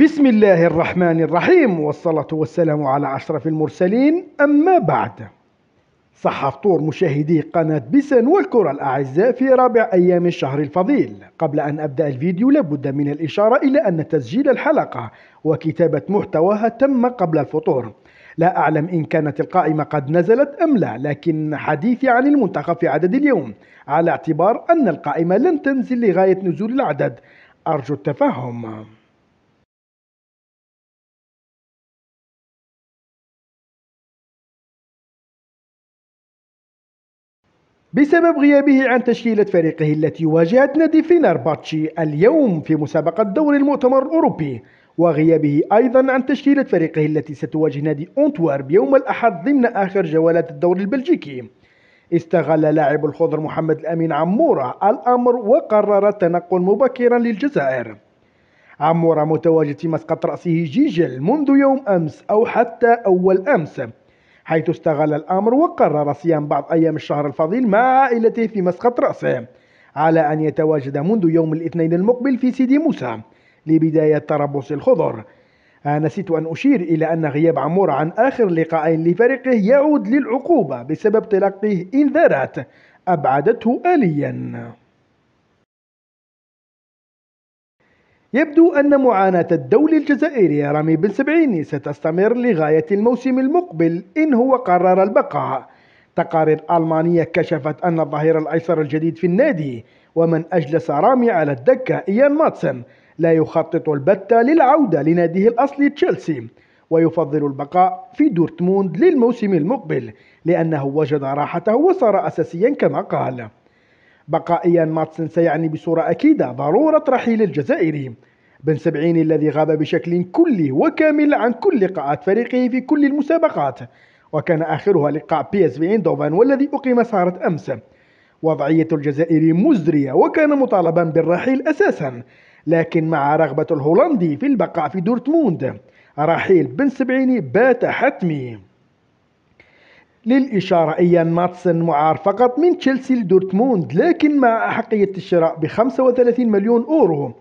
بسم الله الرحمن الرحيم والصلاة والسلام على أشرف المرسلين أما بعد صح فطور مشاهدي قناة بسن والكرة الأعزاء في رابع أيام الشهر الفضيل قبل أن أبدأ الفيديو لابد من الإشارة إلى أن تسجيل الحلقة وكتابة محتواها تم قبل الفطور لا أعلم إن كانت القائمة قد نزلت أم لا لكن حديثي عن المنتخب في عدد اليوم على اعتبار أن القائمة لن تنزل لغاية نزول العدد أرجو التفهم بسبب غيابه عن تشكيلة فريقه التي واجهت نادي باتشي اليوم في مسابقة دوري المؤتمر الأوروبي وغيابه أيضا عن تشكيلة فريقه التي ستواجه نادي أونتوارب يوم الأحد ضمن آخر جولات الدوري البلجيكي استغل لاعب الخضر محمد الأمين عمورة الأمر وقرر التنقل مبكرا للجزائر عمورة متواجد في مسقط رأسه جيجل منذ يوم أمس أو حتى أول أمس حيث استغل الأمر وقرر صيام بعض أيام الشهر الفضيل مع عائلته في مسقط رأسه على أن يتواجد منذ يوم الاثنين المقبل في سيدي موسى لبداية تربص الخضر آه، نسيت أن أشير إلى أن غياب عمور عن آخر لقاءين لفريقه يعود للعقوبة بسبب تلقيه إنذارات أبعدته آلياً يبدو أن معاناة الدولة الجزائرية رامي بن سبعيني ستستمر لغاية الموسم المقبل إن هو قرر البقاء تقارير ألمانية كشفت أن الظهير الأيسر الجديد في النادي ومن أجلس رامي على الدكة إيان ماتسن لا يخطط البتة للعودة لناديه الأصلي تشيلسي ويفضل البقاء في دورتموند للموسم المقبل لأنه وجد راحته وصار أساسيا كما قال بقائيا ماتسن سيعني بصورة أكيدة ضرورة رحيل الجزائري بن سبعين الذي غاب بشكل كلي وكامل عن كل لقاءات فريقه في كل المسابقات وكان آخرها لقاء بي اس في اندوفان والذي أقيم سهرة أمس وضعية الجزائري مزرية وكان مطالبا بالرحيل أساسا لكن مع رغبة الهولندي في البقاء في دورتموند رحيل بن سبعيني بات حتمي للإشارة إيان ماتسن معار فقط من تشيلسي لدورتموند لكن مع أحقية الشراء ب 35 مليون أورو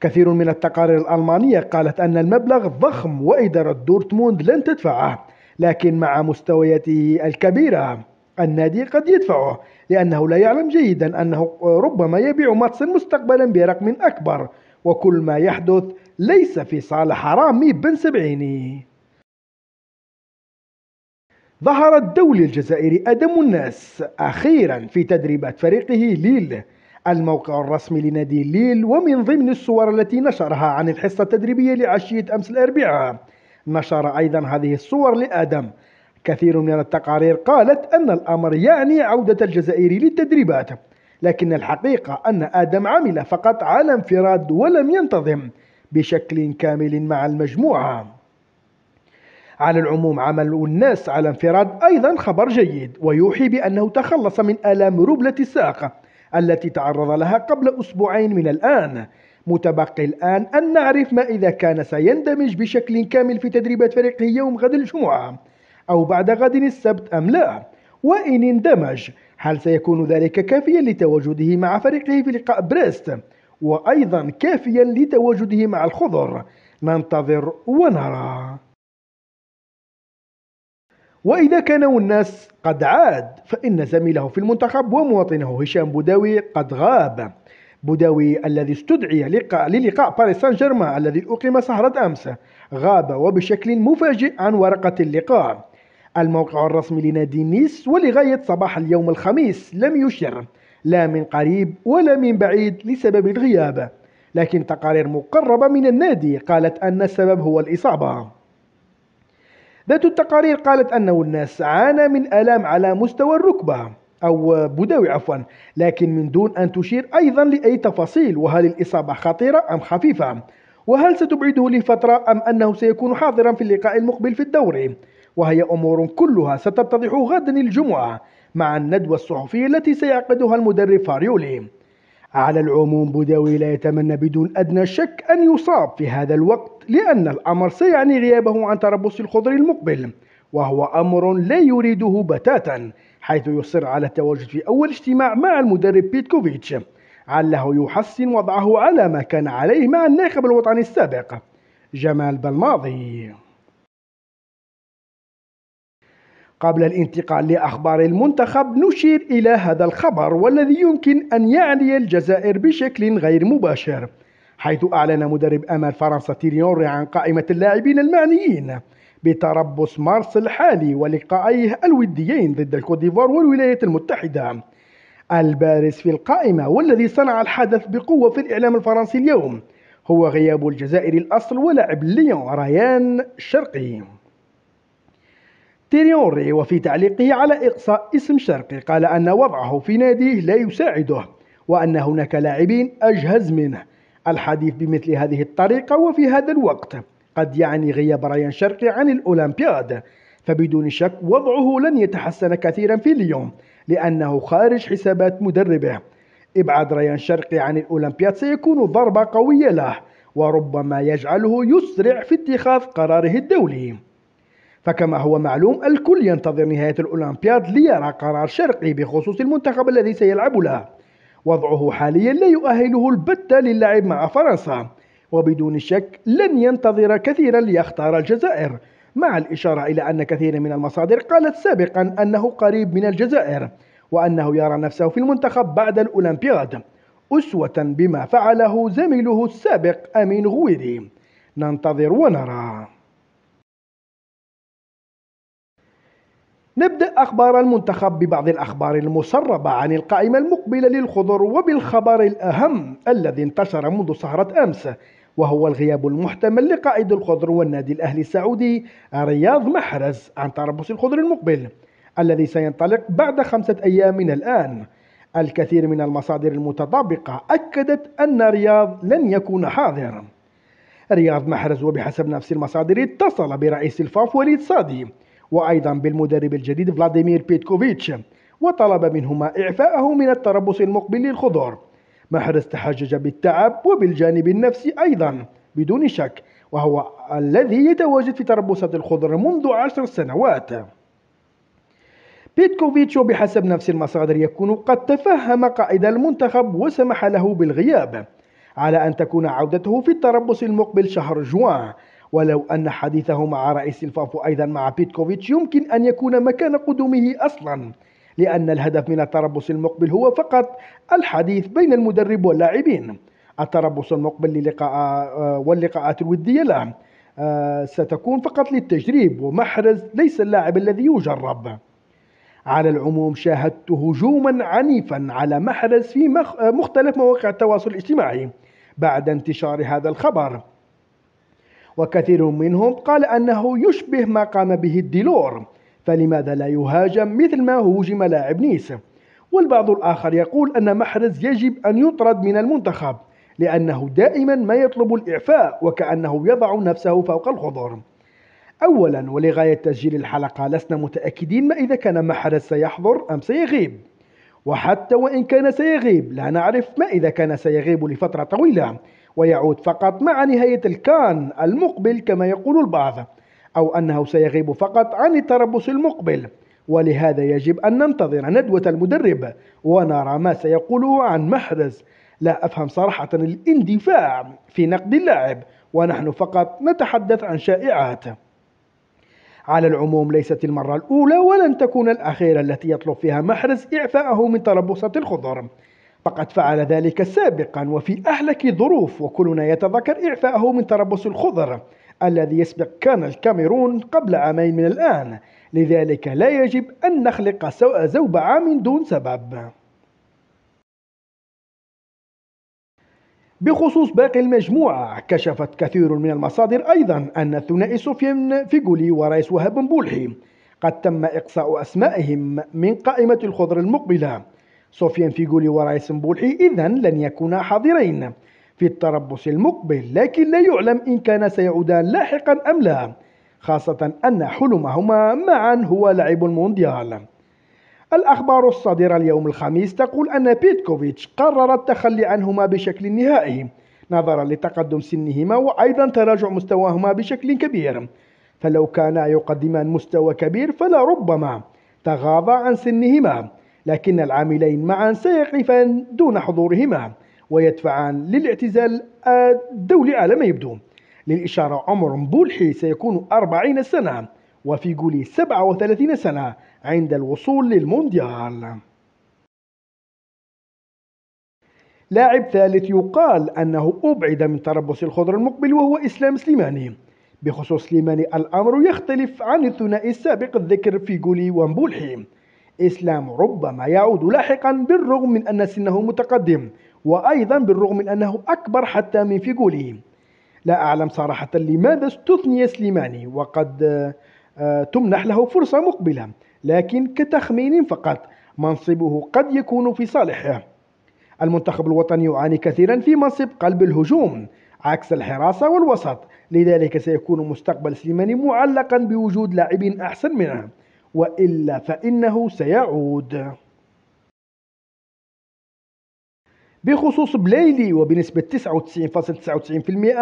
كثير من التقارير الألمانية قالت أن المبلغ ضخم وإدارة دورتموند لن تدفعه لكن مع مستوياته الكبيرة النادي قد يدفعه لأنه لا يعلم جيدا أنه ربما يبيع ماتسن مستقبلا برقم أكبر وكل ما يحدث ليس في صالح رامي بن سبعيني ظهر الدولي الجزائري أدم الناس أخيرا في تدريبات فريقه ليل الموقع الرسمي لنادي ليل ومن ضمن الصور التي نشرها عن الحصة التدريبية لعشية أمس الأربعاء نشر أيضا هذه الصور لآدم كثير من التقارير قالت أن الأمر يعني عودة الجزائري للتدريبات لكن الحقيقة أن آدم عمل فقط على انفراد ولم ينتظم بشكل كامل مع المجموعة على العموم عمل الناس على انفراد أيضا خبر جيد ويوحي بأنه تخلص من آلام ربلة الساق التي تعرض لها قبل أسبوعين من الآن متبقي الآن أن نعرف ما إذا كان سيندمج بشكل كامل في تدريبات فريقه يوم غد الجمعة أو بعد غد السبت أم لا وإن اندمج هل سيكون ذلك كافيا لتواجده مع فريقه في لقاء بريست وأيضا كافيا لتواجده مع الخضر ننتظر ونرى وإذا كان والناس قد عاد فإن زميله في المنتخب ومواطنه هشام بوداوي قد غاب بوداوي الذي استدعي للقاء, للقاء باريس سان جيرمان الذي أقيم سهرة أمس غاب وبشكل مفاجئ عن ورقة اللقاء الموقع الرسمي لنادي نيس ولغاية صباح اليوم الخميس لم يشر لا من قريب ولا من بعيد لسبب الغياب لكن تقارير مقربة من النادي قالت أن السبب هو الإصابة ذات التقارير قالت أنه الناس عانى من آلام على مستوى الركبة أو بدوي عفوا لكن من دون أن تشير أيضا لأي تفاصيل وهل الإصابة خطيرة أم خفيفة وهل ستبعده لفترة أم أنه سيكون حاضرا في اللقاء المقبل في الدوري وهي أمور كلها ستتضح غدا الجمعة مع الندوة الصحفية التي سيعقدها المدرب فاريولي على العموم بوداوي لا يتمنى بدون أدنى شك أن يصاب في هذا الوقت لأن الأمر سيعني غيابه عن تربص الخضر المقبل وهو أمر لا يريده بتاتا حيث يصر على التواجد في أول اجتماع مع المدرب بيتكوفيتش علّه يحسن وضعه على ما كان عليه مع الناخب الوطني السابق جمال بلماضي قبل الانتقال لأخبار المنتخب نشير إلى هذا الخبر والذي يمكن أن يعني الجزائر بشكل غير مباشر حيث أعلن مدرب أمل فرنسا تيريونري عن قائمة اللاعبين المعنيين بتربص مارس الحالي ولقائيه الوديين ضد الكوديفور والولايات المتحدة البارز في القائمة والذي صنع الحدث بقوة في الإعلام الفرنسي اليوم هو غياب الجزائري الأصل ولاعب ليون ريان شرقي تيريونري وفي تعليقه على إقصاء اسم شرقي قال أن وضعه في ناديه لا يساعده وأن هناك لاعبين أجهز منه الحديث بمثل هذه الطريقة وفي هذا الوقت قد يعني غياب ريان شرقي عن الأولمبياد فبدون شك وضعه لن يتحسن كثيرا في اليوم لأنه خارج حسابات مدربه إبعاد ريان شرقي عن الأولمبياد سيكون ضربة قوية له وربما يجعله يسرع في اتخاذ قراره الدولي فكما هو معلوم الكل ينتظر نهاية الأولمبياد ليرى قرار شرقي بخصوص المنتخب الذي سيلعب له وضعه حاليا لا يؤهله البتة للعب مع فرنسا وبدون شك لن ينتظر كثيرا ليختار الجزائر مع الإشارة إلى أن كثير من المصادر قالت سابقا أنه قريب من الجزائر وأنه يرى نفسه في المنتخب بعد الأولمبياد أسوة بما فعله زميله السابق أمين غويري ننتظر ونرى نبدأ أخبار المنتخب ببعض الأخبار المسربة عن القائمة المقبلة للخضر وبالخبر الأهم الذي انتشر منذ سهرة أمس وهو الغياب المحتمل لقائد الخضر والنادي الأهلي السعودي رياض محرز عن تربص الخضر المقبل الذي سينطلق بعد خمسة أيام من الآن الكثير من المصادر المتطابقة أكدت أن رياض لن يكون حاضرا رياض محرز وبحسب نفس المصادر اتصل برئيس الفاف وليد صادي وأيضا بالمدرب الجديد فلاديمير بيتكوفيتش وطلب منهما إعفاءه من التربص المقبل للخضر محرز تحجج بالتعب وبالجانب النفسي أيضا بدون شك وهو الذي يتواجد في تربصة الخضر منذ عشر سنوات بيتكوفيتش بحسب نفس المصادر يكون قد تفهم قائد المنتخب وسمح له بالغياب على أن تكون عودته في التربص المقبل شهر جوان ولو أن حديثه مع رئيس الفافو أيضا مع بيتكوفيتش يمكن أن يكون مكان قدومه أصلا لأن الهدف من التربص المقبل هو فقط الحديث بين المدرب واللاعبين التربص المقبل للقاء آه، واللقاءات الودية له آه، ستكون فقط للتجريب ومحرز ليس اللاعب الذي يجرب على العموم شاهدت هجوما عنيفا على محرز في آه، مختلف مواقع التواصل الاجتماعي بعد انتشار هذا الخبر وكثير منهم قال أنه يشبه ما قام به الديلور فلماذا لا يهاجم مثل ما هوجم لاعب نيس والبعض الآخر يقول أن محرز يجب أن يطرد من المنتخب لأنه دائما ما يطلب الإعفاء وكأنه يضع نفسه فوق الخضر أولا ولغاية تسجيل الحلقة لسنا متأكدين ما إذا كان محرز سيحضر أم سيغيب وحتى وإن كان سيغيب لا نعرف ما إذا كان سيغيب لفترة طويلة ويعود فقط مع نهاية الكان المقبل كما يقول البعض أو أنه سيغيب فقط عن التربص المقبل ولهذا يجب أن ننتظر ندوة المدرب ونرى ما سيقوله عن محرز لا أفهم صراحة الاندفاع في نقد اللاعب ونحن فقط نتحدث عن شائعات على العموم ليست المرة الأولى ولن تكون الأخيرة التي يطلب فيها محرز إعفاءه من تربصة الخضر فقد فعل ذلك سابقا وفي أهلك ظروف وكلنا يتذكر إعفاءه من تربص الخضر الذي يسبق كان الكاميرون قبل عامين من الآن لذلك لا يجب أن نخلق زوب عام دون سبب بخصوص باقي المجموعة كشفت كثير من المصادر أيضا أن الثنائي سفيان فيغولي ورئيس وهاب بولحي قد تم إقصاء أسمائهم من قائمة الخضر المقبلة سفيان فيغولي ورايس وراء سمبولحي إذا لن يكونا حاضرين في التربص المقبل لكن لا يعلم إن كان سيعودان لاحقا أم لا خاصة أن حلمهما معا هو لعب المونديال الأخبار الصادرة اليوم الخميس تقول أن بيتكوفيتش قرر التخلي عنهما بشكل نهائي نظرا لتقدم سنهما وأيضا تراجع مستواهما بشكل كبير فلو كانا يقدمان مستوى كبير فلربما تغاضى عن سنهما لكن العاملين معا سيقفان دون حضورهما ويدفعان للاعتزال الدولي على ما يبدو للإشارة عمر مبولحي سيكون 40 سنة وفي جولي 37 سنة عند الوصول للمونديال لاعب ثالث يقال أنه أبعد من تربص الخضر المقبل وهو إسلام سليماني بخصوص سليماني الأمر يختلف عن الثنائي السابق الذكر في جولي ومبولحي إسلام ربما يعود لاحقا بالرغم من أن سنه متقدم وأيضا بالرغم من أنه أكبر حتى من فيغوله لا أعلم صراحة لماذا استثني سليماني وقد آه، تمنح له فرصة مقبلة لكن كتخمين فقط منصبه قد يكون في صالحه المنتخب الوطني يعاني كثيرا في منصب قلب الهجوم عكس الحراسة والوسط لذلك سيكون مستقبل سليماني معلقا بوجود لاعبين أحسن منه وإلا فإنه سيعود بخصوص بليلي وبنسبة 99.99%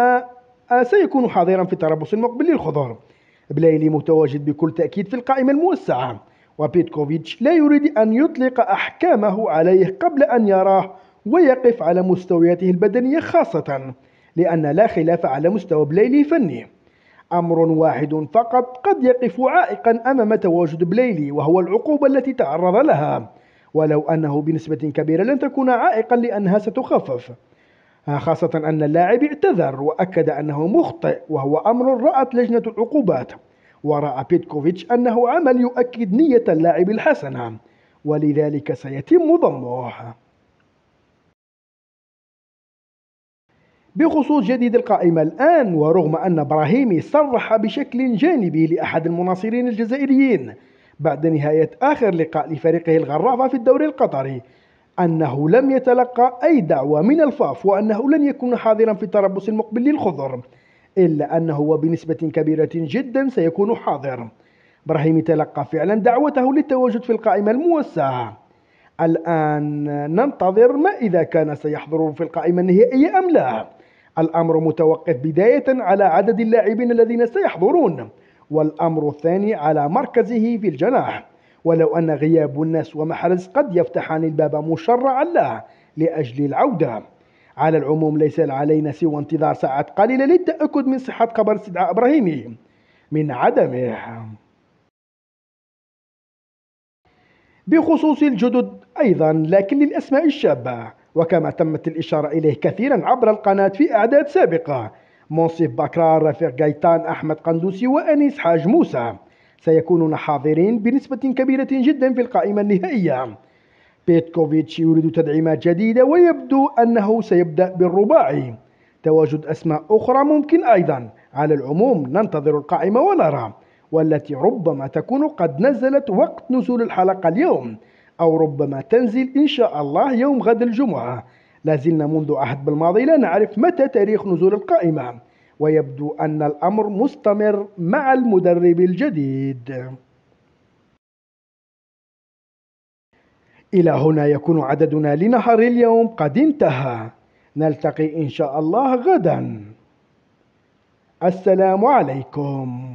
آه، سيكون حاضرا في التربص المقبل للخضر بليلي متواجد بكل تأكيد في القائمة الموسعة وبيتكوفيتش لا يريد أن يطلق أحكامه عليه قبل أن يراه ويقف على مستوياته البدنية خاصة لأن لا خلاف على مستوى بليلي فني أمر واحد فقط قد يقف عائقا أمام تواجد بليلي وهو العقوبة التي تعرض لها ولو أنه بنسبة كبيرة لن تكون عائقا لأنها ستخفف خاصة أن اللاعب اعتذر وأكد أنه مخطئ وهو أمر رأت لجنة العقوبات ورأى بيتكوفيتش أنه عمل يؤكد نية اللاعب الحسنة ولذلك سيتم ضمه بخصوص جديد القائمة الآن ورغم أن إبراهيمي صرح بشكل جانبي لأحد المناصرين الجزائريين بعد نهاية آخر لقاء لفريقه الغرافة في الدوري القطري أنه لم يتلقى أي دعوة من الفاف وأنه لن يكون حاضرا في التربص المقبل للخضر إلا أنه وبنسبة كبيرة جدا سيكون حاضر إبراهيمي تلقى فعلا دعوته للتواجد في القائمة الموسعة الآن ننتظر ما إذا كان سيحضر في القائمة النهائية أم لا الأمر متوقف بداية على عدد اللاعبين الذين سيحضرون والأمر الثاني على مركزه في الجناح ولو أن غياب الناس ومحرز قد يفتحان الباب مشرعا له لأجل العودة على العموم ليس علينا سوى انتظار ساعات قليلة للتأكد من صحة خبر استدعاء إبراهيمي من عدمه بخصوص الجدد أيضا لكن للأسماء الشابة وكما تمت الإشارة إليه كثيرا عبر القناة في أعداد سابقة منصف بكرار رفيق قيطان أحمد قندوسي وأنيس حاج موسى سيكونون حاضرين بنسبة كبيرة جدا في القائمة النهائية بيتكوفيتش يريد تدعيمات جديدة ويبدو أنه سيبدأ بالرباعي تواجد أسماء أخرى ممكن أيضا على العموم ننتظر القائمة ونرى والتي ربما تكون قد نزلت وقت نزول الحلقة اليوم أو ربما تنزل إن شاء الله يوم غد الجمعة لازلنا منذ عهد بالماضي لا نعرف متى تاريخ نزول القائمة ويبدو أن الأمر مستمر مع المدرب الجديد إلى هنا يكون عددنا لنهار اليوم قد انتهى نلتقي إن شاء الله غدا السلام عليكم